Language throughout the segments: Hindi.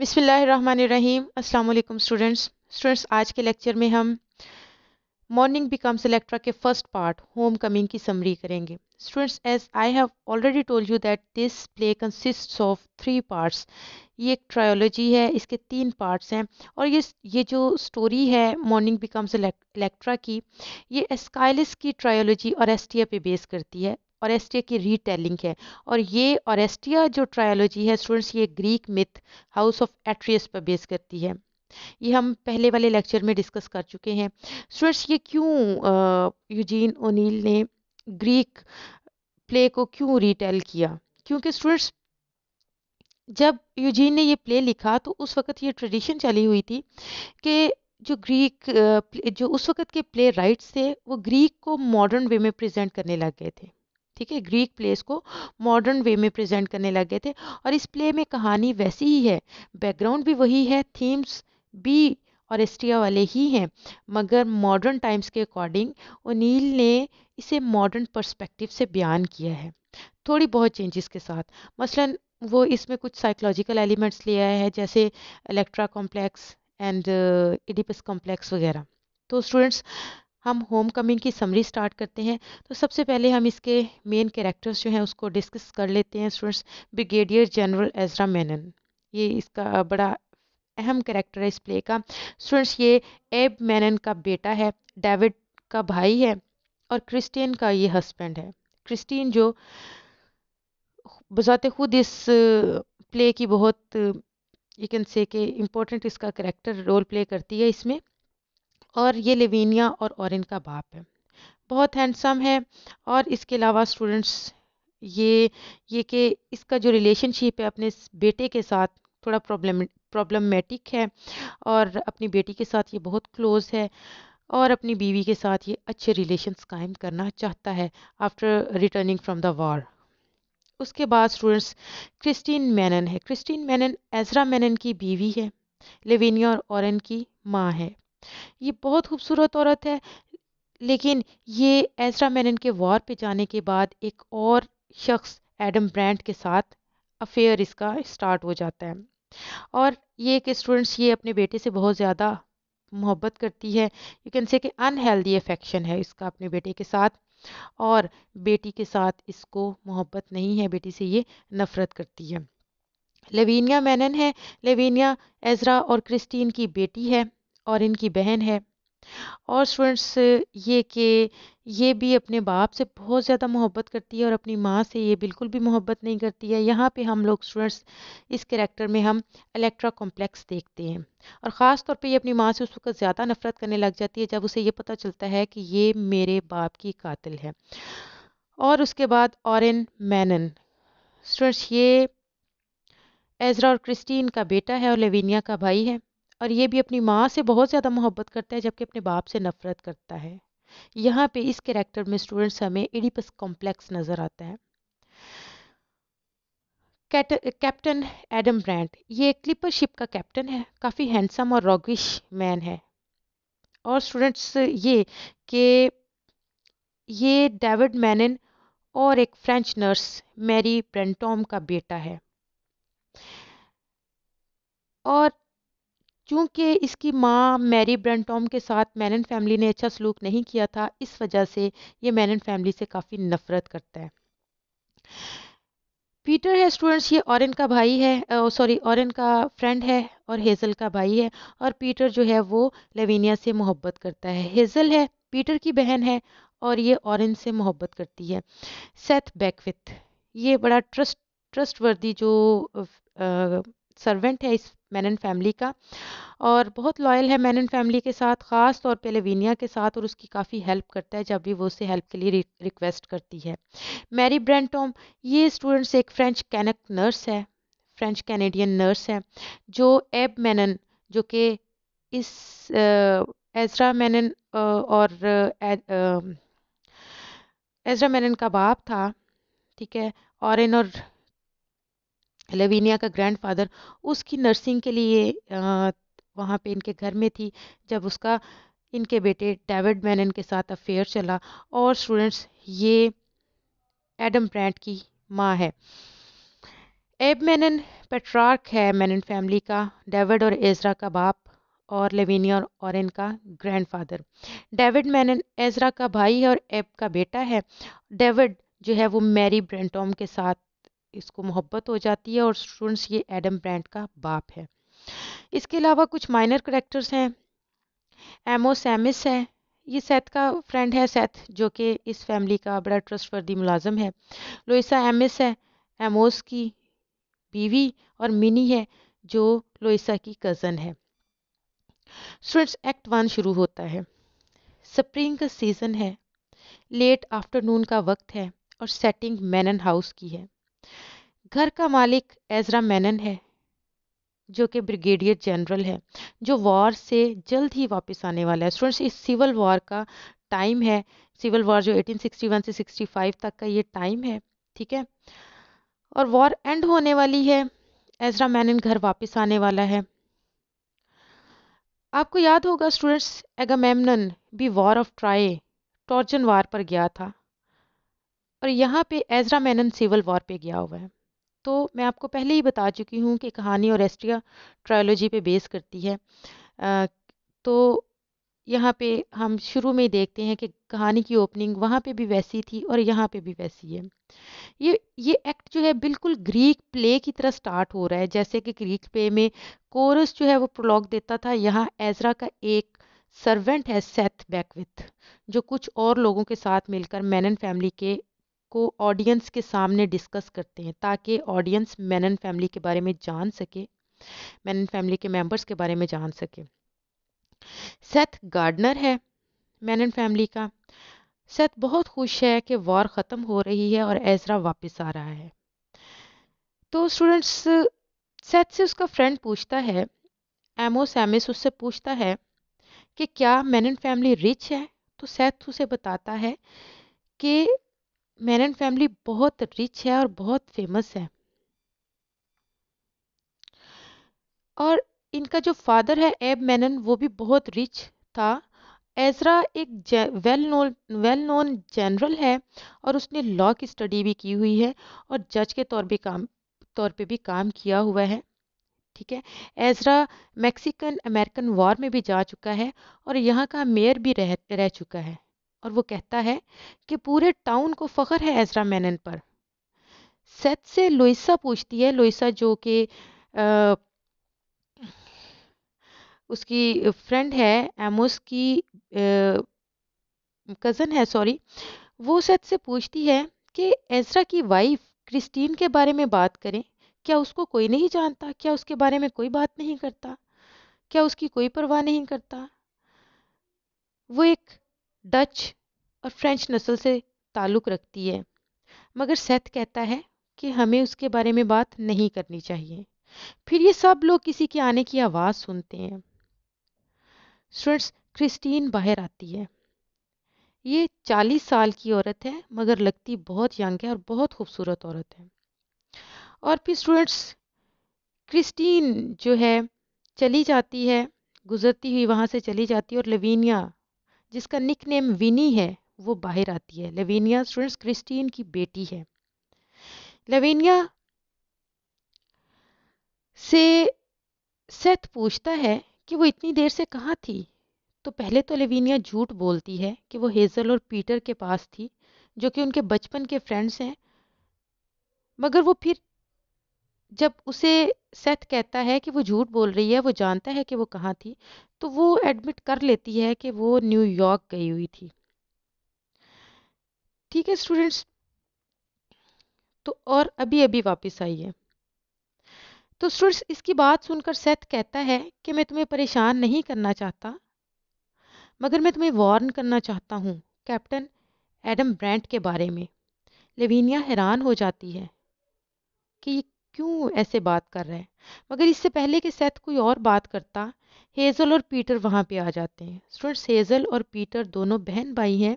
बिसमीम अल्लाम स्टूडेंट्स स्टूडेंट्स आज के लेक्चर में हम मॉर्निंग बिकम्स इलेक्ट्रा के फर्स्ट पार्ट होम कमिंग की समरी करेंगे students as I have already told you that this play consist of three parts ये एक ट्रायोलॉजी है इसके तीन पार्ट्स हैं और ये ये जो स्टोरी है मॉर्निंग बिकम्स इलेक्ट्रा की ये एस्काइलिस की ट्रायोलॉजी और एस्टिया पे बेस करती है औरेस्टिया की रीटेलिंग है और ये औरेस्टिया जो ट्रायोलॉजी है स्टूडेंट्स ये Greek myth House of Atreus पर बेस करती है ये हम पहले वाले लेक्चर में डिस्कस कर चुके हैं स्टूडेंट्स ये क्यों यूजीन ओनील ने ग्रीक प्ले को क्यों रीटेल किया क्योंकि स्टूडेंट्स जब यूजीन ने ये प्ले लिखा तो उस वक्त ये ट्रेडिशन चली हुई थी कि जो ग्रीक जो उस वक्त के प्ले राइट्स थे वो ग्रीक को मॉडर्न वे में प्रेजेंट करने लग गए थे ठीक है ग्रीक प्लेस को मॉडर्न वे में प्रेजेंट करने लग गए थे और इस प्ले में कहानी वैसी ही है बैकग्राउंड भी वही है थीम्स भी और एस्टिया वाले ही हैं मगर मॉडर्न टाइम्स के अकॉर्डिंग ओनील ने इसे मॉडर्न पर्सपेक्टिव से बयान किया है थोड़ी बहुत चेंजेस के साथ मसलन वो इसमें कुछ साइकोलॉजिकल एलिमेंट्स ले आया है जैसे Electra complex and Oedipus complex वगैरह तो स्टूडेंट्स हम होम कमिंग की समरी स्टार्ट करते हैं तो सबसे पहले हम इसके मेन कैरेक्टर्स जो हैं उसको डिस्कस कर लेते हैं students brigadier general Ezra Mannon ये इसका बड़ा अहम कैरेक्टर है इस प्ले का स्टूडेंट्स ये एब मैनन का बेटा है डेविड का भाई है और क्रिस्टियन का ये हस्बैंड है क्रिस्टीन जो बजाते खुद इस प्ले की बहुत यू कैन से इम्पोर्टेंट इसका करेक्टर रोल प्ले करती है इसमें और ये लेविनिया और औरन का बाप है बहुत हैंडसम है और इसके अलावा स्टूडेंट्स ये ये कि इसका जो रिलेशनशिप है अपने बेटे के साथ थोड़ा प्रॉब्लम प्रॉब्लमेटिक है और अपनी बेटी के साथ ये बहुत क्लोज़ है और अपनी बीवी के साथ ये अच्छे रिलेशंस कायम करना चाहता है after returning from the war उसके बाद स्टूडेंट्स क्रिस्टीन मैनन है क्रिस्टीन मैनन एजरा मैनन की बीवी है लेविनिया और औरन की माँ है ये बहुत खूबसूरत औरत है लेकिन ये एजरा मैनन के वॉर पे जाने के बाद एक और शख्स एडम ब्रांड के साथ अफेयर इसका स्टार्ट हो जाता है और ये कि स्टूडेंट्स ये अपने बेटे से बहुत ज़्यादा मोहब्बत करती है यू कैन से कि अनहेल्दी अफेक्शन है इसका अपने बेटे के साथ और बेटी के साथ इसको मोहब्बत नहीं है बेटी से ये नफ़रत करती है लेवीनिया मैनन है लेवीनिया एजरा और क्रिस्टीन की बेटी है और इनकी बहन है और स्टूडेंट्स ये कि ये भी अपने बाप से बहुत ज़्यादा मोहब्बत करती है और अपनी माँ से ये बिल्कुल भी मोहब्बत नहीं करती है यहाँ पे हम लोग स्टूडेंट्स इस करेक्टर में हम इलेक्ट्रा कॉम्प्लेक्स देखते हैं और ख़ास तौर पे ये अपनी माँ से उस वक्त ज़्यादा नफरत करने लग जाती है जब उसे ये पता चलता है कि ये मेरे बाप की कातिल है और उसके बाद औरन मैनन स्टूडेंट्स ये एजरा और क्रिस्टीन का बेटा है और लेविनिया का भाई है और ये भी अपनी माँ से बहुत ज़्यादा मोहब्बत करता है जबकि अपने बाप से नफरत करता है यहाँ पे इस कैरेक्टर में स्टूडेंट्स हमें एडिपस कॉम्प्लेक्स नज़र आता है कैप्टन एडम ब्रांड ये क्लिपर शिप का कैप्टन है काफ़ी हैंडसम और रॉगिश मैन है और स्टूडेंट्स ये कि ये डेविड मैनन और एक फ्रेंच नर्स मैरी ब्रेंटोम का बेटा है और चूँकि इसकी माँ मैरी ब्रैंटॉम के साथ मैनन फैमिली ने अच्छा सलूक नहीं किया था इस वजह से ये मैनन फैमिली से काफ़ी नफरत करता है पीटर है स्टूडेंट्स ये औरन का भाई है सॉरी औरन का फ्रेंड है और हेज़ल का भाई है और पीटर जो है वो लेविनिया से मोहब्बत करता है हेज़ल है पीटर की बहन है और ये औरन से मोहब्बत करती है सेथ बैकविथ ये बड़ा ट्रस्ट ट्रस्टवर्दी जो सर्वेंट है इस मैनन फैमिली का और बहुत लॉयल है मैनन फैमिली के साथ ख़ास तौर पे लेविनिया के साथ और उसकी काफ़ी हेल्प करता है जब भी वो उससे हेल्प के लिए रिक्वेस्ट करती है मैरी ब्रेंटोम ये स्टूडेंट्स एक फ्रेंच कैनक नर्स है फ्रेंच कैनेडियन नर्स है जो एब मैनन जो कि इस एजरा मैनन और एजरा मैनन का बाप था ठीक है और इन और लेविनिया का ग्रैंडफादर उसकी नर्सिंग के लिए वहाँ पे इनके घर में थी जब उसका इनके बेटे डेविड मैनन के साथ अफेयर चला और स्टूडेंट्स ये एडम ब्रांड की माँ है एब मैनन पेट्रार्क है मैनन फैमिली का डेविड और एजरा का बाप और लेविनिया और इनका ग्रैंडफादर डेविड मैनन एजरा का भाई है और एब का बेटा है डेविड जो है वो मैरी ब्रेंटोम के साथ इसको मोहब्बत हो जाती है और स्टूडेंट्स ये एडम ब्रांड का बाप है इसके अलावा कुछ माइनर करेक्टर्स हैं एमो सैमिस है ये सैथ का फ्रेंड है सैथ जो कि इस फैमिली का बड़ा ट्रस्ट वर्दी मुलाजम है लोइसा एमिस है एमोस की बीवी और मिनी है जो लोइसा की कज़न है स्टूडेंट्स एक्ट वन शुरू होता है स्प्रिंग का सीज़न है लेट आफ्टरनून का वक्त है और सेटिंग मैनन हाउस की है घर का मालिक एजरा मैनन है जो कि ब्रिगेडियर जनरल है जो वॉर से जल्द ही वापस आने वाला है स्टूडेंट्स इस सिविल वॉर का टाइम है सिविल वॉर जो 1861 से 65 तक का ये टाइम है ठीक है और वॉर एंड होने वाली है एजरा मैनन घर वापस आने वाला है आपको याद होगा स्टूडेंट्स एगामेमनन भी war of Troy Trojan war पर गया था और यहाँ पे एजरा मैनन सिविल वॉर पे गया हुआ है तो मैं आपको पहले ही बता चुकी हूँ कि कहानी और एस्ट्रिया ट्रायोलॉजी पे बेस करती है आ, तो यहाँ पे हम शुरू में ही देखते हैं कि कहानी की ओपनिंग वहाँ पे भी वैसी थी और यहाँ पे भी वैसी है ये ये एक्ट जो है बिल्कुल ग्रीक प्ले की तरह स्टार्ट हो रहा है जैसे कि ग्रीक प्ले में कोरस जो है वो प्रोलॉग देता था यहाँ एजरा का एक सर्वेंट है सेथ बैकविथ जो कुछ और लोगों के साथ मिलकर मैनन फैमिली के को ऑडियंस के सामने डिस्कस करते हैं ताकि ऑडियंस मैनन फैमिली के बारे में जान सके मैनन फैमिली के मेंबर्स के बारे में जान सके सेथ गार्डनर है मैनन फैमिली का सेथ बहुत खुश है कि वॉर ख़त्म हो रही है और एजरा वापस आ रहा है तो स्टूडेंट्स सेथ से उसका फ्रेंड पूछता है एमो सैमिस उससे पूछता है कि क्या मैनन फैमिली रिच है तो सेथ उसे बताता है कि मैरन फैमिली बहुत रिच है और बहुत फेमस है और इनका जो फादर है एब मैनन वो भी बहुत रिच था एजरा एक well known well known general है और उसने लॉ की स्टडी भी की हुई है और जज के तौर पे काम तौर पे भी काम किया हुआ है ठीक है एजरा मैक्सिकन अमेरिकन वॉर में भी जा चुका है और यहाँ का मेयर भी रह रह चुका है और वो कहता है कि पूरे टाउन को फ़ख्र है एजरा मैनन पर सेट से लोइसा पूछती है लोइसा जो कि उसकी फ्रेंड है एमोस की आ, कज़न है सॉरी वो सेट से पूछती है कि एजरा की वाइफ क्रिस्टीन के बारे में बात करें क्या उसको कोई नहीं जानता क्या उसके बारे में कोई बात नहीं करता क्या उसकी कोई परवाह नहीं करता वो एक डच और फ्रेंच नस्ल से ताल्लुक़ रखती है मगर सेथ कहता है कि हमें उसके बारे में बात नहीं करनी चाहिए फिर ये सब लोग किसी के आने की आवाज़ सुनते हैं स्टूडेंट्स क्रिस्टीन बाहर आती है ये चालीस साल की औरत है मगर लगती बहुत यंग है और बहुत खूबसूरत औरत है और फिर स्टूडेंट्स क्रिस्टीन जो है चली जाती है गुजरती हुई वहाँ से चली जाती है और लवीनिया जिसका निक नेम विनी है वो बाहर आती है लेवेनिया स्टूडेंट्स क्रिस्टीन की बेटी है लेवेनिया से सेथ पूछता है कि वो इतनी देर से कहाँ थी तो पहले तो लेवीनिया झूठ बोलती है कि वो हेज़ल और पीटर के पास थी जो कि उनके बचपन के फ्रेंड्स हैं मगर वो फिर जब उसे सेथ कहता है कि वो झूठ बोल रही है वो जानता है कि वो कहाँ थी तो वो एडमिट कर लेती है कि वो न्यूयॉर्क गई हुई थी ठीक है स्टूडेंट्स तो और अभी अभी वापस आई है तो स्टूडेंट्स इसकी बात सुनकर सेथ कहता है कि मैं तुम्हें परेशान नहीं करना चाहता मगर मैं तुम्हें वार्न करना चाहता हूँ कैप्टन एडम ब्रांड के बारे में लेवीनिया हैरान हो जाती है कि ये क्यों ऐसे बात कर रहे हैं मगर इससे पहले कि सेथ कोई और बात करता हेज़ल और पीटर वहाँ पे आ जाते हैं स्टूडेंट्स हेज़ल और पीटर दोनों बहन भाई हैं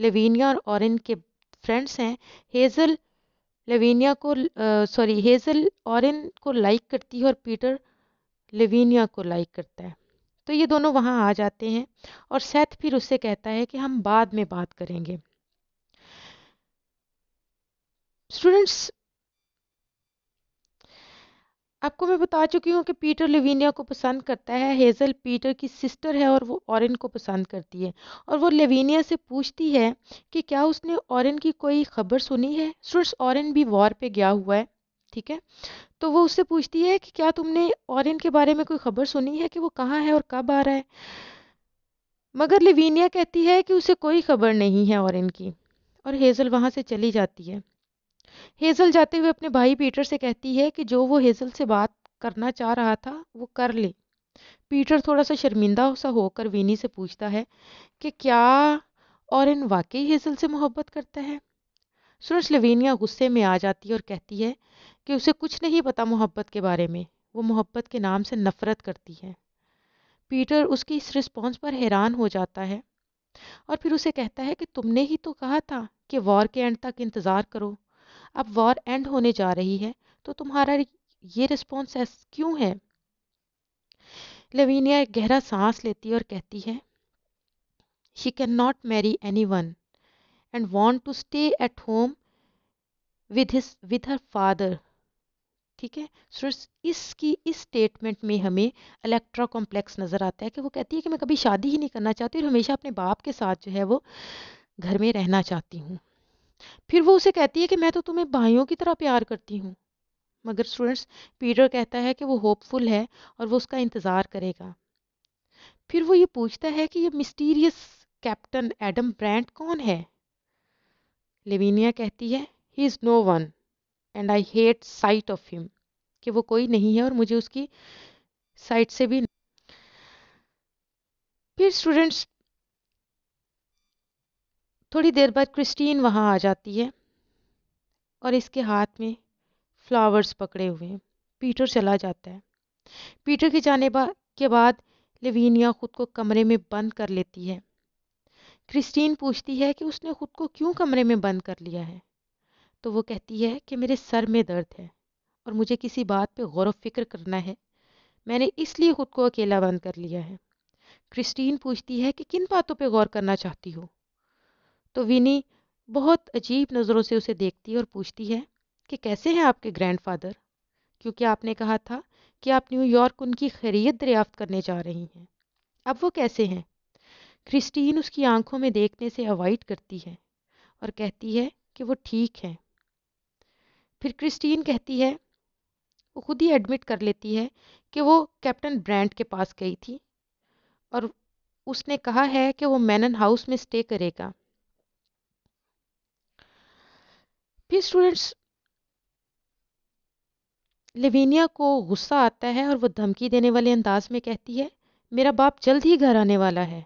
लेवीनिया और औरन के फ्रेंड्स हैं हेज़ल लेवीनिया को सॉरी हेज़ल औरन को लाइक करती है और पीटर लेवीनिया को लाइक करता है तो ये दोनों वहाँ आ जाते हैं और सेथ फिर उससे कहता है कि हम बाद में बात करेंगे स्टूडेंट्स आपको मैं बता चुकी हूँ कि पीटर लेविनिया को पसंद करता है हेज़ल पीटर की सिस्टर है और वो औरन को पसंद करती है और वो लेविनिया से पूछती है कि क्या उसने औरन की कोई खबर सुनी है सुरस औरन भी वॉर पे गया हुआ है ठीक है तो वो उससे पूछती है कि क्या तुमने औरन के बारे में कोई खबर सुनी है कि वो कहाँ है और कब आ रहा है मगर लेविनिया कहती है कि उसे कोई खबर नहीं है औरन की और हेज़ल वहाँ से चली जाती है हेज़ल जाते हुए अपने भाई पीटर से कहती है कि जो वो हेज़ल से बात करना चाह रहा था वो कर ले पीटर थोड़ा सा शर्मिंदा सा होकर वीनी से पूछता है कि क्या इन वाकई हेज़ल से मोहब्बत करता है सुरज लवीनिया गुस्से में आ जाती है और कहती है कि उसे कुछ नहीं पता मोहब्बत के बारे में वो मोहब्बत के नाम से नफरत करती है पीटर उसकी इस रिस्पॉन्स पर हैरान हो जाता है और फिर उसे कहता है कि तुमने ही तो कहा था कि वॉर के एंड तक इंतज़ार करो अब वॉर एंड होने जा रही है तो तुम्हारा ये रिस्पॉन्स क्यों है लवीनिया एक गहरा सांस लेती है और कहती है she can not marry any one and want to stay at home with his with her father ठीक है सो इसकी इस स्टेटमेंट में हमें इलेक्ट्रा कॉम्प्लेक्स नज़र आता है कि वो कहती है कि मैं कभी शादी ही नहीं करना चाहती और हमेशा अपने बाप के साथ जो है वो घर में रहना चाहती हूँ फिर वो उसे कहती है कि मैं तो तुम्हें भाइयों की तरह प्यार करती हूँ मगर स्टूडेंट्स पीटर कहता है कि वो होपफुल है और वो उसका इंतज़ार करेगा फिर वो ये पूछता है कि ये मिस्टीरियस कैप्टन एडम ब्रांड कौन है लेविनिया कहती है he is no one and I hate sight of him कि वो कोई नहीं है और मुझे उसकी साइट से भी फिर स्टूडेंट्स थोड़ी देर बाद क्रिस्टीन वहाँ आ जाती है और इसके हाथ में फ्लावर्स पकड़े हुए हैं पीटर चला जाता है पीटर के जाने बा, के बाद लेवीनिया खुद को कमरे में बंद कर लेती है क्रिस्टीन पूछती है कि उसने खुद को क्यों कमरे में बंद कर लिया है तो वो कहती है कि मेरे सर में दर्द है और मुझे किसी बात पे गौर फिक्र करना है मैंने इसलिए खुद को अकेला बंद कर लिया है क्रिस्टीन पूछती है कि किन बातों पे गौर करना चाहती हो तो विनी बहुत अजीब नज़रों से उसे देखती है और पूछती है कि कैसे हैं आपके ग्रैंडफादर क्योंकि आपने कहा था कि आप न्यूयॉर्क उनकी खैरियत दरियाफ्त करने जा रही हैं अब वो कैसे हैं क्रिस्टीन उसकी आंखों में देखने से अवॉइड करती है और कहती है कि वो ठीक हैं फिर क्रिस्टीन कहती है वो खुद ही एडमिट कर लेती है कि वो कैप्टन ब्रांड के पास गई थी और उसने कहा है कि वो मैनन हाउस में स्टे करेगा फिर स्टूडेंट्स लेवेनिया को गुस्सा आता है और वो धमकी देने वाले अंदाज में कहती है मेरा बाप जल्द ही घर आने वाला है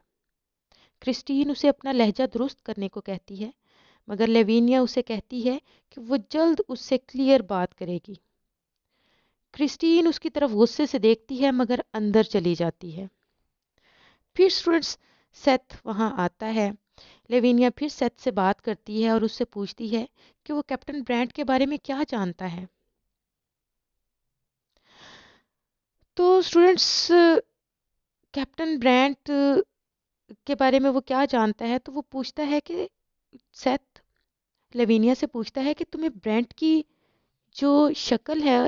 क्रिस्टीन उसे अपना लहजा दुरुस्त करने को कहती है मगर लेवेनिया उसे कहती है कि वो जल्द उससे क्लियर बात करेगी क्रिस्टीन उसकी तरफ गुस्से से देखती है मगर अंदर चली जाती है फिर स्टूडेंट्स सेथ वहाँ आता है लेविनिया फिर सेट से बात करती है और उससे पूछती है कि वो कैप्टन ब्रांड के बारे में क्या जानता है तो स्टूडेंट्स कैप्टन ब्रांड के बारे में वो क्या जानता है तो वो पूछता है कि सेत लेविनिया से पूछता है कि तुम्हें ब्रांड की जो शक्ल है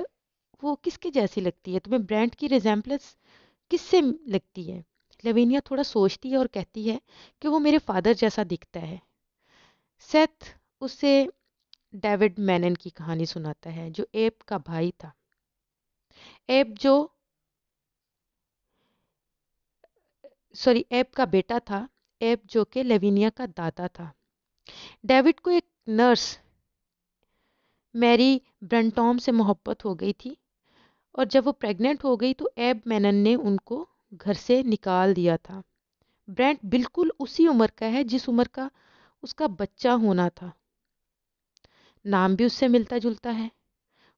वो किसके जैसी लगती है तुम्हें ब्रांड की रिजेम्पलेस किससे लगती है लवेनिया थोड़ा सोचती है और कहती है कि वो मेरे फादर जैसा दिखता है सेथ उसे डेविड मैनन की कहानी सुनाता है जो एप का भाई था एब जो सॉरी एप का बेटा था एप जो कि लेविनिया का दादा था डेविड को एक नर्स मैरी ब्रंटॉम से मोहब्बत हो गई थी और जब वो प्रेग्नेंट हो गई तो एब मैनन ने उनको घर से निकाल दिया था ब्रेंट बिल्कुल उसी उम्र का है जिस उम्र का उसका बच्चा होना था नाम भी उससे मिलता जुलता है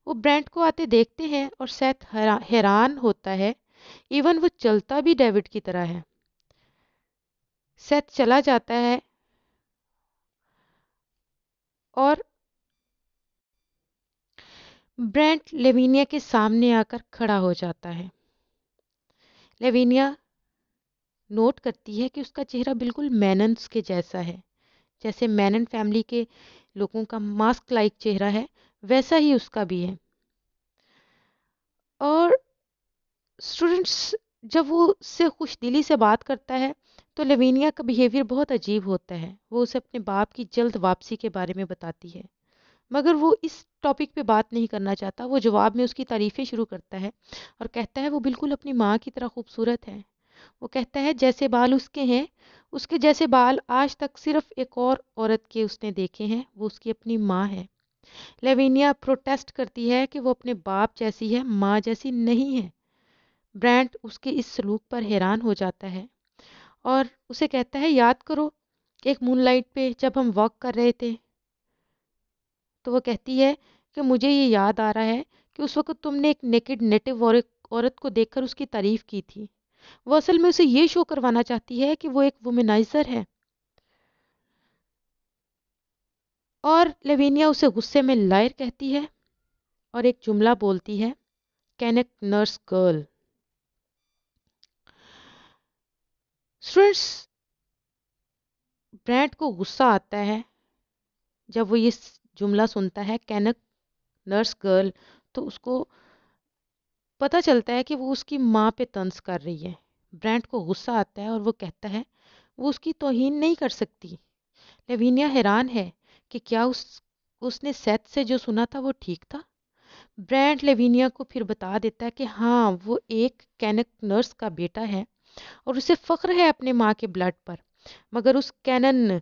वो ब्रेंट को आते देखते हैं और सैथ हैरान होता है इवन वो चलता भी डेविड की तरह है सेथ चला जाता है और ब्रेंट लेविनिया के सामने आकर खड़ा हो जाता है लेविनिया नोट करती है कि उसका चेहरा बिल्कुल मैनन्स के जैसा है जैसे मैनन फैमिली के लोगों का मास्क लाइक चेहरा है वैसा ही उसका भी है और स्टूडेंट्स जब वो उससे खुश दिली से बात करता है तो लेविनिया का बिहेवियर बहुत अजीब होता है वो उसे अपने बाप की जल्द वापसी के बारे में बताती है मगर वो इस टॉपिक पे बात नहीं करना चाहता वो जवाब में उसकी तारीफ़ें शुरू करता है और कहता है वो बिल्कुल अपनी माँ की तरह खूबसूरत है वो कहता है जैसे बाल उसके हैं उसके जैसे बाल आज तक सिर्फ एक और औरत के उसने देखे हैं वो उसकी अपनी माँ है लेविनिया प्रोटेस्ट करती है कि वो अपने बाप जैसी है माँ जैसी नहीं है ब्रांड उसके इस सलूक पर हैरान हो जाता है और उसे कहता है याद करो एक मूनलाइट पे जब हम वॉक कर रहे थे तो वह कहती है कि मुझे ये याद आ रहा है कि उस वक्त तुमने एक नेकेड नेटिव औरत को देखकर उसकी तारीफ़ की थी वो असल में उसे ये शो करवाना चाहती है कि वो एक वुमेनाइज़र है और लेवेनिया उसे गुस्से में लायर कहती है और एक जुमला बोलती है कैनक नर्स गर्ल स्टूडेंट्स ब्रांड को गुस्सा आता है जब वो ये जुमला सुनता है कैनक नर्स गर्ल तो उसको पता चलता है कि वो उसकी माँ पे तंस कर रही है ब्रांड को गुस्सा आता है और वो कहता है वो उसकी तोहन नहीं कर सकती लेविनिया हैरान है कि क्या उस उसने सेथ से जो सुना था वो ठीक था ब्रांड लेविनिया को फिर बता देता है कि हाँ वो एक कैनक नर्स का बेटा है और उसे फ़ख्र है अपने माँ के ब्लड पर मगर उस कैनन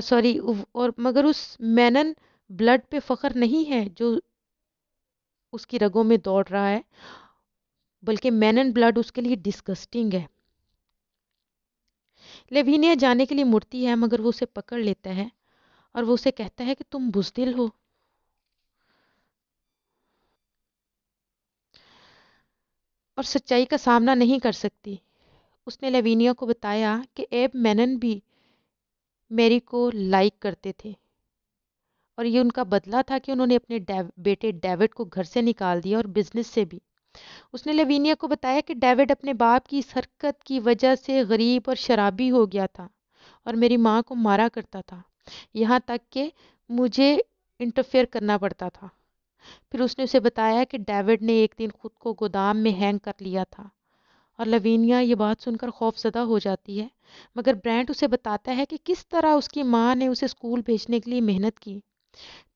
सॉरी और मगर उस मैनन ब्लड पे फ़ख्र नहीं है जो उसकी रगों में दौड़ रहा है बल्कि मैन एंड ब्लड उसके लिए डिस्गस्टिंग है लेविनिया जाने के लिए मुड़ती है मगर वो उसे पकड़ लेता है और वो उसे कहता है कि तुम बुजदिल हो और सच्चाई का सामना नहीं कर सकती उसने लेविनिया को बताया कि एब मैनन भी मेरी को लाइक करते थे और ये उनका बदला था कि उन्होंने अपने डेव, बेटे डेविड को घर से निकाल दिया और बिजनेस से भी उसने लेविनिया को बताया कि डेविड अपने बाप की इस हरकत की वजह से गरीब और शराबी हो गया था और मेरी माँ को मारा करता था यहाँ तक कि मुझे इंटरफेयर करना पड़ता था फिर उसने उसे बताया कि डेविड ने एक दिन खुद को गोदाम में हैंग कर लिया था और लवीनिया ये बात सुनकर खौफजदा हो जाती है मगर ब्रांड उसे बताता है कि किस तरह उसकी माँ ने उसे स्कूल भेजने के लिए मेहनत की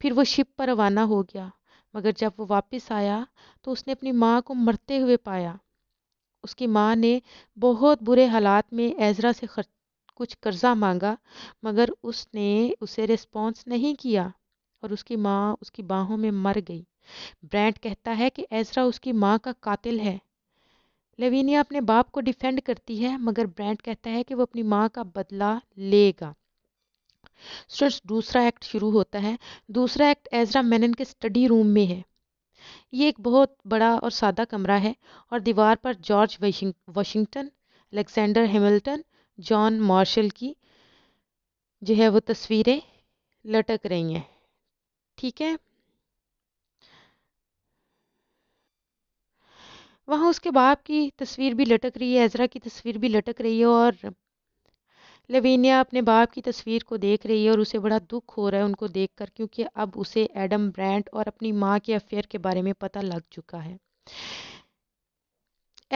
फिर वो शिप पर रवाना हो गया मगर जब वो वापस आया तो उसने अपनी माँ को मरते हुए पाया उसकी माँ ने बहुत बुरे हालात में एजरा से खर्च कुछ कर्जा मांगा मगर उसने उसे रिस्पॉन्स नहीं किया और उसकी माँ उसकी बाहों में मर गई ब्रांड कहता है कि एजरा उसकी माँ का कातिल है लेविनिया अपने बाप को डिफेंड करती है मगर ब्रांड कहता है कि वो अपनी माँ का बदला लेगा स्टूडेंट्स दूसरा एक्ट शुरू होता है दूसरा एक्ट एजरा मेनन के स्टडी रूम में है ये एक बहुत बड़ा और सादा कमरा है और दीवार पर George Washington Alexander Hamilton John Marshall की जो है वो तस्वीरें लटक रही हैं ठीक है वहाँ उसके बाप की तस्वीर भी लटक रही है एजरा की तस्वीर भी लटक रही है और लवीनिया अपने बाप की तस्वीर को देख रही है और उसे बड़ा दुख हो रहा है उनको देखकर क्योंकि अब उसे एडम ब्रांड और अपनी माँ के अफेयर के बारे में पता लग चुका है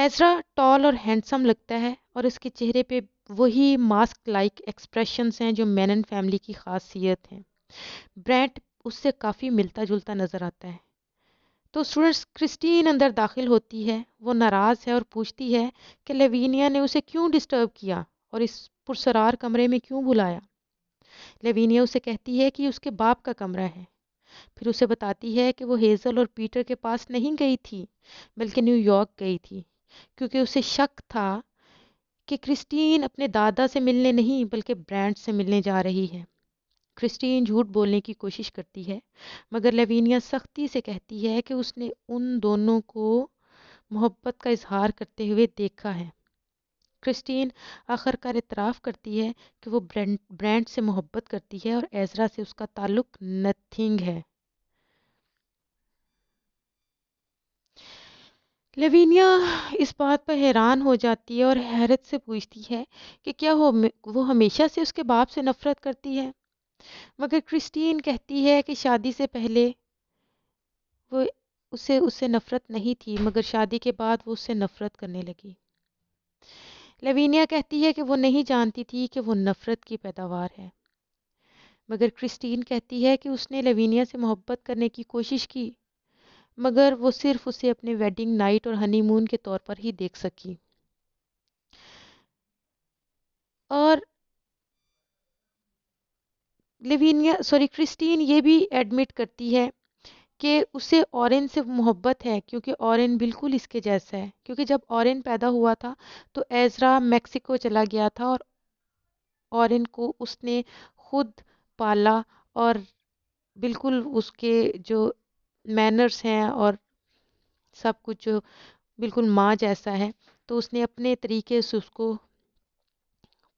एजरा टॉल और हैंडसम लगता है और इसके चेहरे पे वही मास्क लाइक एक्सप्रेशंस हैं जो मैनन फैमिली की खासियत हैं ब्रांड उससे काफ़ी मिलता जुलता नज़र आता है तो स्टूडेंट्स क्रिस्टीन अंदर दाखिल होती है वो नाराज़ है और पूछती है कि लेवीनिया ने उसे क्यों डिस्टर्ब किया और इस पुरसरार कमरे में क्यों बुलाया लेवीनिया उसे कहती है कि उसके बाप का कमरा है फिर उसे बताती है कि वो हेज़ल और पीटर के पास नहीं गई थी बल्कि न्यूयॉर्क गई थी क्योंकि उसे शक था कि क्रिस्टीन अपने दादा से मिलने नहीं बल्कि ब्रांड से मिलने जा रही है क्रिस्टीन झूठ बोलने की कोशिश करती है मगर लेवीनिया सख्ती से कहती है कि उसने उन दोनों को मोहब्बत का इजहार करते हुए देखा है क्रिस्टीन आखिरकार इतराफ़ करती है कि वो ब्रांड ब्रांड से मोहब्बत करती है और एजरा से उसका ताल्लुक नथिंग है लेविनिया इस बात पर हैरान हो जाती है और हैरत से पूछती है कि क्या वो वो हमेशा से उसके बाप से नफ़रत करती है मगर क्रिस्टीन कहती है कि शादी से पहले वो उसे उससे नफ़रत नहीं थी मगर शादी के बाद वो उससे नफ़रत करने लगी लेवीनिया कहती है कि वो नहीं जानती थी कि वो नफ़रत की पैदावार है मगर क्रिस्टीन कहती है कि उसने लेवीनिया से मोहब्बत करने की कोशिश की मगर वो सिर्फ उसे अपने वेडिंग नाइट और हनीमून के तौर पर ही देख सकी और लेवीनिया सॉरी क्रिस्टीन ये भी एडमिट करती है कि उसे औरन से मोहब्बत है क्योंकि औरन बिल्कुल इसके जैसा है क्योंकि जब औरन पैदा हुआ था तो एजरा मैक्सिको चला गया था और औरन को उसने खुद पाला और बिल्कुल उसके जो मैनर्स हैं और सब कुछ जो बिल्कुल माँ जैसा है तो उसने अपने तरीके से उसको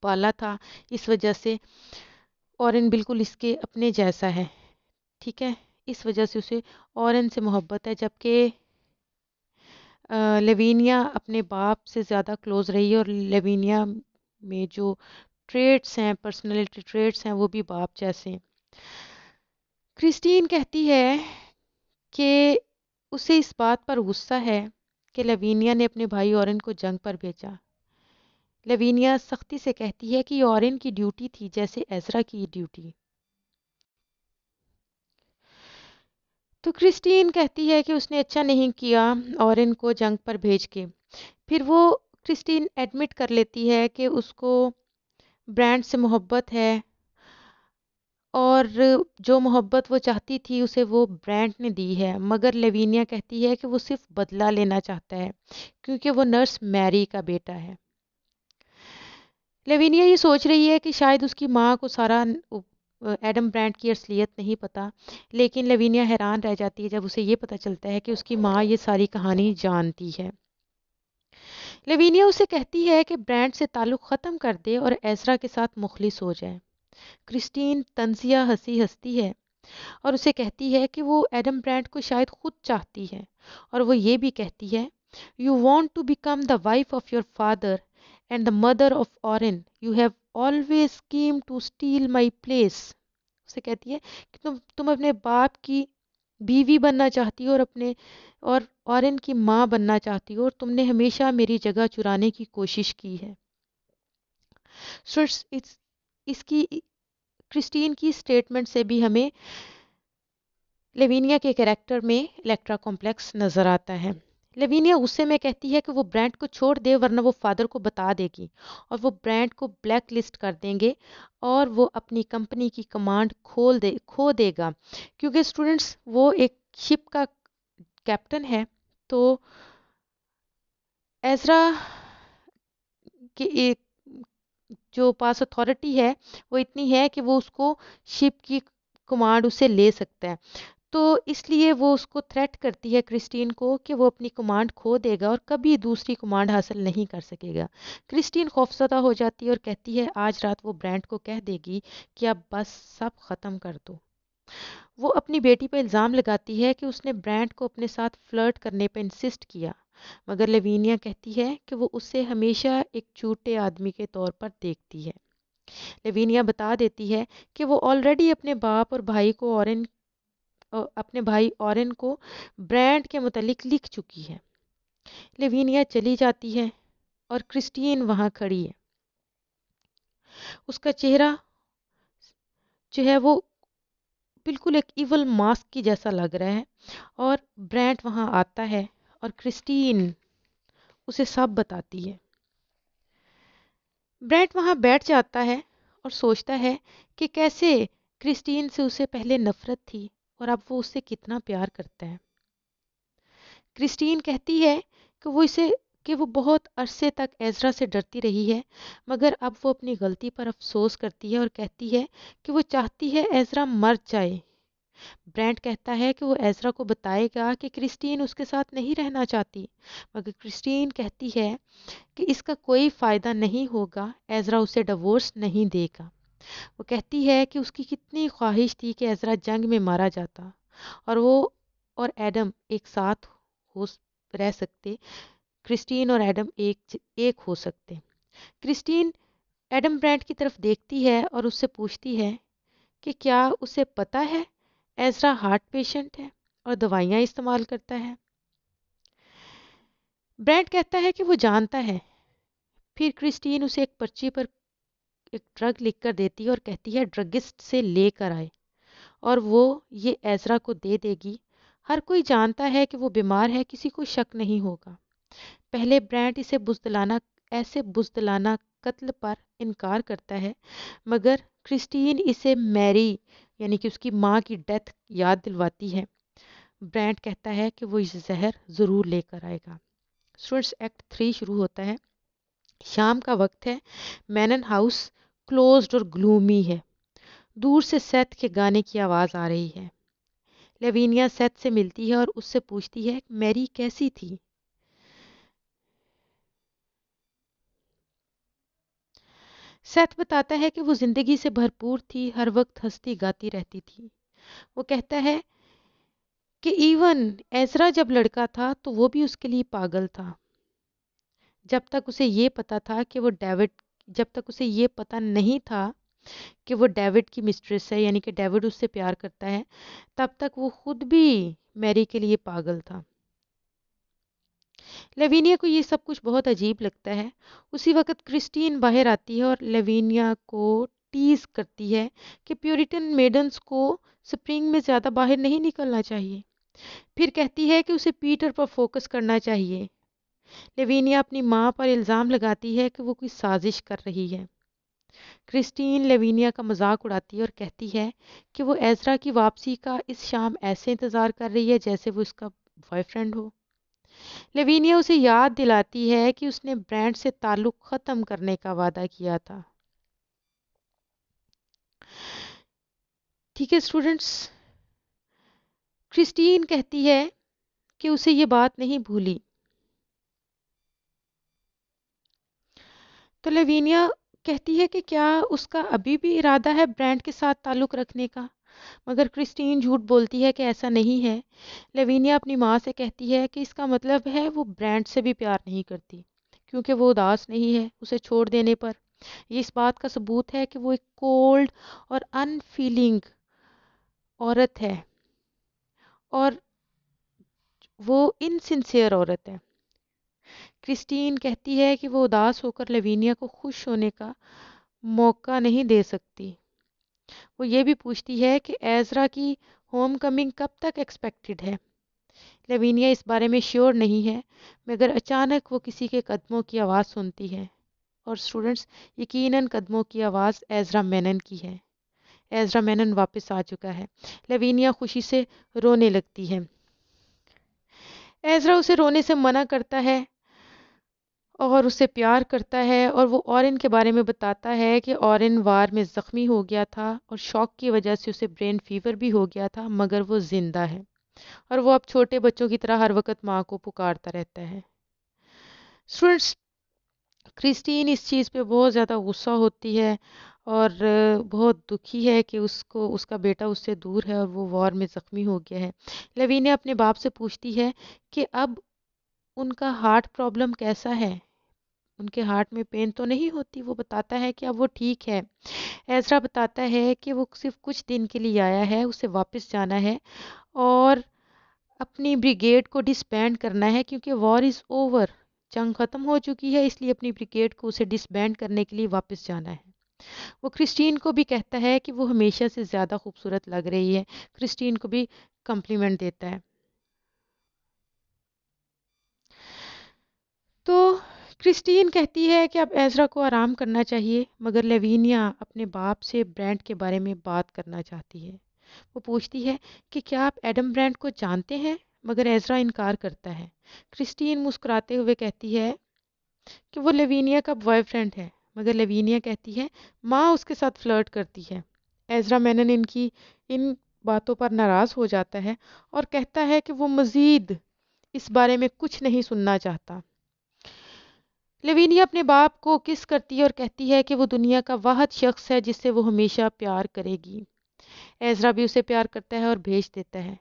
पाला था इस वजह से औरन बिल्कुल इसके अपने जैसा है ठीक है इस वजह से उसे औरन से मोहब्बत है जबकि लेवीनिया अपने बाप से ज़्यादा क्लोज़ रही है और लेवीनिया में जो ट्रेट्स हैं पर्सनैलिटी ट्रेट्स हैं वो भी बाप जैसे हैं क्रिस्टीन कहती है कि उसे इस बात पर गुस्सा है कि लेवीनिया ने अपने भाई औरन को जंग पर भेजा लवीनिया सख्ती से कहती है कि औरन की ड्यूटी थी जैसे एजरा की ड्यूटी तो क्रिस्टीन कहती है कि उसने अच्छा नहीं किया और इनको जंग पर भेज के फिर वो क्रिस्टीन एडमिट कर लेती है कि उसको ब्रांड से मोहब्बत है और जो मोहब्बत वो चाहती थी उसे वो ब्रांड ने दी है मगर लेवीनिया कहती है कि वो सिर्फ बदला लेना चाहता है क्योंकि वो नर्स मैरी का बेटा है लेवीनिया ये सोच रही है कि शायद उसकी माँ को सारा एडम ब्रांड की असलियत नहीं पता लेकिन लविनिया हैरान रह जाती है जब उसे ये पता चलता है कि उसकी माँ ये सारी कहानी जानती है लविनिया उसे कहती है कि ब्रांड से ताल्लुक़ ख़त्म कर दे और ऐसरा के साथ मुखलिस हो जाए क्रिस्टीन तनसिया हंसी हंसती है और उसे कहती है कि वो एडम ब्रांड को शायद खुद चाहती है और वो ये भी कहती है you want to become the wife of your father and the mother of Orin, you have always came to steal my place. उसे कहती है कि तुम तुम अपने बाप की बीवी बनना चाहती हो और अपने और औरन की माँ बनना चाहती हो और तुमने हमेशा मेरी जगह चुराने की कोशिश की है इस इसकी क्रिस्टीन की स्टेटमेंट से भी हमें लेविनिया के कैरेक्टर में इलेक्ट्रा कॉम्प्लेक्स नज़र आता है लेविनिया गुस्से में कहती है कि वो ब्रांड को छोड़ दे वरना वो फादर को बता देगी और वो ब्रांड को ब्लैक लिस्ट कर देंगे और वो अपनी कंपनी की कमांड खोल दे खो देगा क्योंकि स्टूडेंट्स वो एक शिप का कैप्टन है तो एजरा के एक जो पास अथॉरिटी है वो इतनी है कि वो उसको शिप की कमांड उसे ले सकता है तो इसलिए वो उसको थ्रेट करती है क्रिस्टीन को कि वो अपनी कमांड खो देगा और कभी दूसरी कमांड हासिल नहीं कर सकेगा क्रिस्टीन खौफजदा हो जाती है और कहती है आज रात वो ब्रांड को कह देगी कि अब बस सब ख़त्म कर दो वो अपनी बेटी पर इल्ज़ाम लगाती है कि उसने ब्रांड को अपने साथ फ्लर्ट करने पर इंसिस्ट किया मगर लेवीनिया कहती है कि वो उसे हमेशा एक छूटे आदमी के तौर पर देखती है लेवीनिया बता देती है कि वो ऑलरेडी अपने बाप और भाई को और अपने भाई ऑरेन को ब्रांड के मतलब लिख चुकी है लेवीनिया चली जाती है और क्रिस्टीन वहाँ खड़ी है उसका चेहरा जो है वो बिल्कुल एक इवल मास्क की जैसा लग रहा है और ब्रांड वहाँ आता है और क्रिस्टीन उसे सब बताती है ब्रांड वहाँ बैठ जाता है और सोचता है कि कैसे क्रिस्टीन से उसे पहले नफरत थी और अब वो उससे कितना प्यार करता है क्रिस्टीन कहती है कि वो इसे कि वो बहुत अरसे तक एजरा से डरती रही है मगर अब वो अपनी गलती पर अफसोस करती है और कहती है कि वो चाहती है एजरा मर जाए ब्रांड कहता है कि वो एजरा को बताएगा कि क्रिस्टीन उसके साथ नहीं रहना चाहती मगर क्रिस्टीन कहती है कि इसका कोई फ़ायदा नहीं होगा एजरा उसे डिवोर्स नहीं देगा वो कहती है कि उसकी कितनी ख्वाहिश थी कि एजरा जंग में मारा जाता और वो और एडम एक साथ हो रह सकते क्रिस्टीन और एडम एक एक हो सकते क्रिस्टीन एडम ब्रांड की तरफ देखती है और उससे पूछती है कि क्या उसे पता है एजरा हार्ट पेशेंट है और दवाइयाँ इस्तेमाल करता है ब्रांड कहता है कि वो जानता है फिर क्रिस्टीन उसे एक पर्ची पर एक ड्रग लिख कर देती है और कहती है ड्रगिस्ट से ले कर आए और वो ये ऐजरा को दे देगी हर कोई जानता है कि वो बीमार है किसी को शक नहीं होगा पहले ब्रांड इसे बुजदलाना ऐसे बुजदलाना कत्ल पर इनकार करता है मगर क्रिस्टीन इसे मैरी यानी कि उसकी माँ की डेथ याद दिलवाती है ब्रांड कहता है कि वो इस जहर ज़रूर लेकर आएगा स्टूडेंट्स एक्ट थ्री शुरू होता है शाम का वक्त है मैनन हाउस क्लोज्ड और ग्लूमी है दूर से सेत के गाने की आवाज़ आ रही है लेवीनिया सेत से मिलती है और उससे पूछती है मैरी कैसी थी सेत बताता है कि वो ज़िंदगी से भरपूर थी हर वक्त हंसती गाती रहती थी वो कहता है कि इवन ऐसरा जब लड़का था तो वो भी उसके लिए पागल था जब तक उसे ये पता था कि वो डेविड जब तक उसे ये पता नहीं था कि वो डेविड की मिस्ट्रेस है यानी कि डेविड उससे प्यार करता है तब तक वो खुद भी मैरी के लिए पागल था लेविनिया को ये सब कुछ बहुत अजीब लगता है उसी वक्त क्रिस्टीन बाहर आती है और लेविनिया को टीज करती है कि प्योरिटन मेडन्स को स्प्रिंग में ज़्यादा बाहर नहीं निकलना चाहिए फिर कहती है कि उसे पीटर पर फोकस करना चाहिए लेवीनिया अपनी माँ पर इल्ज़ाम लगाती है कि वो कोई साजिश कर रही है क्रिस्टीन लेवीनिया का मजाक उड़ाती है और कहती है कि वो एजरा की वापसी का इस शाम ऐसे इंतज़ार कर रही है जैसे वो उसका बॉयफ्रेंड हो लेवीनिया उसे याद दिलाती है कि उसने ब्रांड से ताल्लुक़ ख़त्म करने का वादा किया था ठीक है स्टूडेंट्स क्रिस्टीन कहती है कि उसे ये बात नहीं भूली तो लेवीनिया कहती है कि क्या उसका अभी भी इरादा है ब्रांड के साथ ताल्लुक़ रखने का मगर क्रिस्टीन झूठ बोलती है कि ऐसा नहीं है लेवीनिया अपनी माँ से कहती है कि इसका मतलब है वो ब्रांड से भी प्यार नहीं करती क्योंकि वो उदास नहीं है उसे छोड़ देने पर ये इस बात का सबूत है कि वो एक कोल्ड और अनफीलिंग औरत है और वो इनसिंसियर औरत है क्रिस्टीन कहती है कि वो उदास होकर लवीनिया को खुश होने का मौका नहीं दे सकती वो ये भी पूछती है कि एजरा की होम कमिंग कब तक एक्सपेक्टेड है लवीनिया इस बारे में श्योर नहीं है मगर अचानक वो किसी के कदमों की आवाज़ सुनती है और स्टूडेंट्स यकीनन कदमों की आवाज़ एजरा मैनन की है एजरा मैनन वापस आ चुका है लेवीनिया खुशी से रोने लगती है एजरा उसे रोने से मना करता है और उससे प्यार करता है और वो औरन के बारे में बताता है कि औरन वार में ज़ख्मी हो गया था और शौक की वजह से उसे ब्रेन फीवर भी हो गया था मगर वो ज़िंदा है और वो अब छोटे बच्चों की तरह हर वक्त माँ को पुकारता रहता है स्टूडेंट्स क्रिस्टीन इस चीज़ पे बहुत ज़्यादा गुस्सा होती है और बहुत दुखी है कि उसको उसका बेटा उससे दूर है और वो वॉर में ज़ख्मी हो गया है लवीना अपने बाप से पूछती है कि अब उनका हार्ट प्रॉब्लम कैसा है उनके हार्ट में पेन तो नहीं होती वो बताता है कि अब वो ठीक है ऐसा बताता है कि वो सिर्फ कुछ दिन के लिए आया है उसे वापस जाना है और अपनी ब्रिगेड को डिसबैंड करना है क्योंकि वॉर इज़ ओवर जंग ख़त्म हो चुकी है इसलिए अपनी ब्रिगेड को उसे डिसबैंड करने के लिए वापस जाना है वो क्रिस्टीन को भी कहता है कि वो हमेशा से ज़्यादा खूबसूरत लग रही है क्रिस्टीन को भी कम्प्लीमेंट देता है तो क्रिस्टीन कहती है कि अब एजरा को आराम करना चाहिए मगर लेवीनिया अपने बाप से ब्रांड के बारे में बात करना चाहती है वो पूछती है कि क्या आप एडम ब्रांड को जानते हैं मगर एजरा इनकार करता है क्रिस्टीन मुस्कुराते हुए कहती है कि वो लेवीनिया का बॉयफ्रेंड है मगर लेवीनिया कहती है माँ उसके साथ फ्लर्ट करती है एजरा मैनन इनकी इन बातों पर नाराज़ हो जाता है और कहता है कि वो मज़ीद इस बारे में कुछ नहीं सुनना चाहता लवीनिया अपने बाप को किस करती है और कहती है कि वो दुनिया का वाहद शख्स है जिससे वो हमेशा प्यार करेगी एजरा भी उसे प्यार करता है और भेज देता है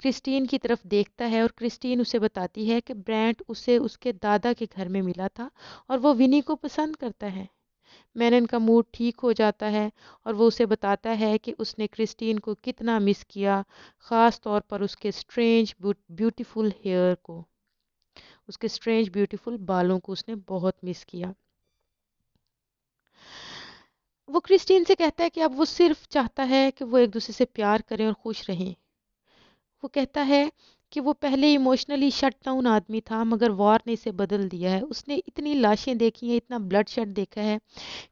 क्रिस्टीन की तरफ देखता है और क्रिस्टीन उसे बताती है कि ब्रांड उसे उसके दादा के घर में मिला था और वो विनी को पसंद करता है मैनन का मूड ठीक हो जाता है और वो उसे बताता है कि उसने क्रिस्टीन को कितना मिस किया ख़ास तौर पर उसके स्ट्रेंज ब्यूटीफुल हेयर को उसके स्ट्रेंज ब्यूटीफुल बालों को उसने बहुत मिस किया वो क्रिस्टीन से कहता है कि अब वो सिर्फ चाहता है कि वो एक दूसरे से प्यार करें और खुश रहें वो कहता है कि वो पहले इमोशनली शट डाउन आदमी था मगर वॉर ने इसे बदल दिया है उसने इतनी लाशें देखी हैं इतना ब्लड शेड देखा है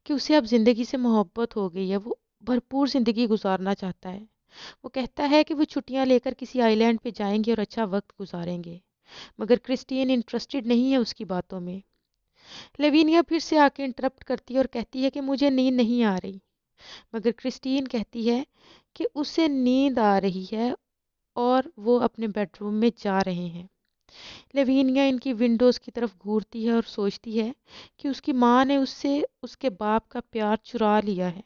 कि उसे अब ज़िंदगी से मोहब्बत हो गई है वो भरपूर ज़िंदगी गुजारना चाहता है वो कहता है कि वो छुट्टियां लेकर किसी आइलैंड पे जाएंगे और अच्छा वक्त गुजारेंगे मगर क्रिस्टियन इंटरेस्टेड नहीं है उसकी बातों में लेविनिया फिर से आके इंटरप्ट करती है और कहती है कि मुझे नींद नहीं आ रही मगर क्रिस्टीन कहती है कि उसे नींद आ रही है और वो अपने बेडरूम में जा रहे हैं लेवीनिया इनकी विंडोज़ की तरफ घूरती है और सोचती है कि उसकी माँ ने उससे उसके बाप का प्यार चुरा लिया है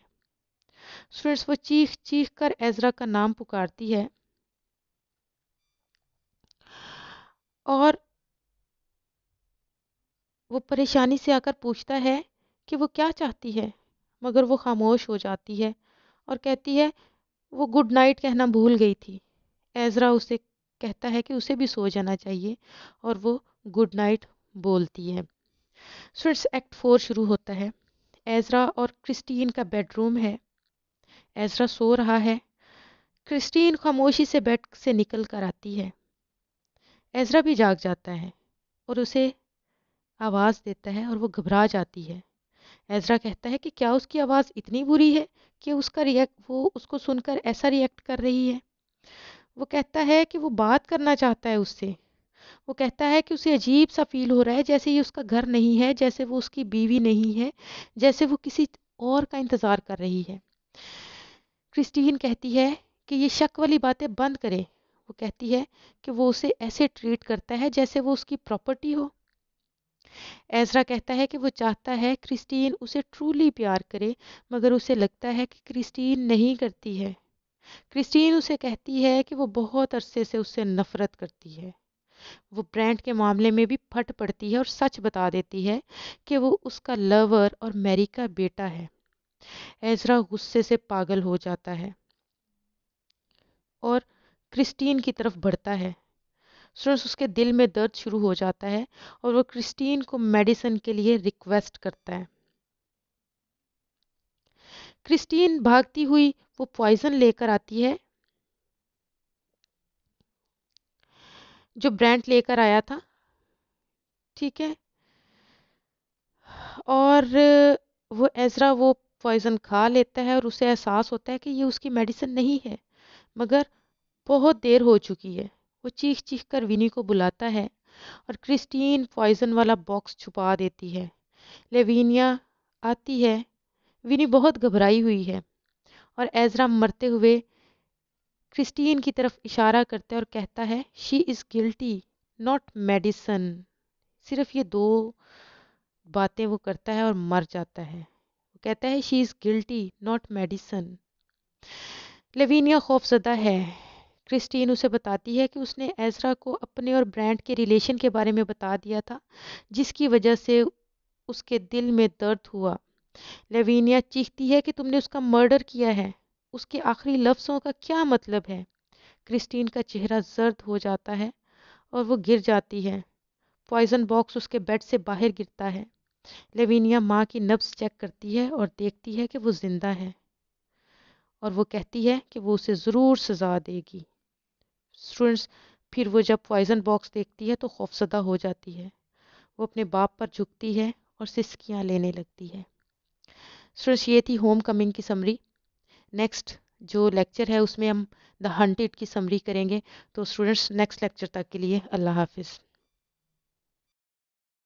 स्टूडेंट्स वो चीख चीख कर एजरा का नाम पुकारती है और वो परेशानी से आकर पूछता है कि वो क्या चाहती है मगर वो खामोश हो जाती है और कहती है वो गुड नाइट कहना भूल गई थी ऐजरा उसे कहता है कि उसे भी सो जाना चाहिए और वो गुड नाइट बोलती है स्विट्स एक्ट फोर शुरू होता है एजरा और क्रिस्टीन का बेडरूम है एजरा सो रहा है क्रिस्टीन खामोशी से बेड से निकल कर आती है एजरा भी जाग जाता है और उसे आवाज़ देता है और वो घबरा जाती है एजरा कहता है कि क्या उसकी आवाज़ इतनी बुरी है कि उसका रिएक्ट वो उसको सुनकर ऐसा रिएक्ट कर रही है वो कहता है कि वो बात करना चाहता है उससे वो कहता है कि उसे अजीब सा फील हो रहा है जैसे ये उसका घर नहीं है जैसे वो उसकी बीवी नहीं है जैसे वो किसी और का इंतज़ार कर रही है क्रिस्टीन कहती है कि ये शक वाली बातें बंद करें वो कहती है कि वो उसे ऐसे ट्रीट करता है जैसे वो उसकी प्रॉपर्टी हो एजरा कहता है कि वो चाहता है क्रिस्टीन उसे ट्रूली प्यार करे मगर उसे लगता है कि क्रिस्टीन नहीं करती है क्रिस्टीन उसे कहती है कि वो बहुत अरसे से उससे नफरत करती है वो ब्रांड के मामले में भी फट पड़ती है और सच बता देती है कि वो उसका लवर और मैरी का बेटा है एजरा गुस्से से पागल हो जाता है और क्रिस्टीन की तरफ बढ़ता है स्टूडेंट्स उसके दिल में दर्द शुरू हो जाता है और वो क्रिस्टीन को मेडिसिन के लिए रिक्वेस्ट करता है क्रिस्टीन भागती हुई वो पॉइजन लेकर आती है जो ब्रांड लेकर आया था ठीक है और वो एजरा वो पॉइजन खा लेता है और उसे एहसास होता है कि ये उसकी मेडिसिन नहीं है मगर बहुत देर हो चुकी है वो चीख चीख कर विनी को बुलाता है और क्रिस्टीन पॉइजन वाला बॉक्स छुपा देती है लेविनिया आती है विनी बहुत घबराई हुई है और एजरा मरते हुए क्रिस्टीन की तरफ इशारा करता है और कहता है she is guilty not medicine सिर्फ ये दो बातें वो करता है और मर जाता है वो कहता है she is guilty not medicine Lavinia खौफजदा है क्रिस्टीन उसे बताती है कि उसने एजरा को अपने और ब्रांड के रिलेशन के बारे में बता दिया था जिसकी वजह से उसके दिल में दर्द हुआ लेवीनिया चीखती है कि तुमने उसका मर्डर किया है उसके आखिरी लफ्ज़ों का क्या मतलब है क्रिस्टीन का चेहरा जर्द हो जाता है और वो गिर जाती है पॉइजन बॉक्स उसके बेड से बाहर गिरता है लेवीनिया माँ की नब्स चेक करती है और देखती है कि वो ज़िंदा है और वो कहती है कि वो उसे ज़रूर सज़ा देगी स्टूडेंट्स फिर वो जब पॉइज़न बॉक्स देखती है तो खौफजदा हो जाती है वो अपने बाप पर झुकती है और सिस्कियाँ लेने लगती है स्टूडेंट्स ये थी होम कमिंग की समरी नेक्स्ट जो लेक्चर है उसमें हम द हंटेड की समरी करेंगे तो स्टूडेंट्स नेक्स्ट लेक्चर तक के लिए अल्लाह हाफिज़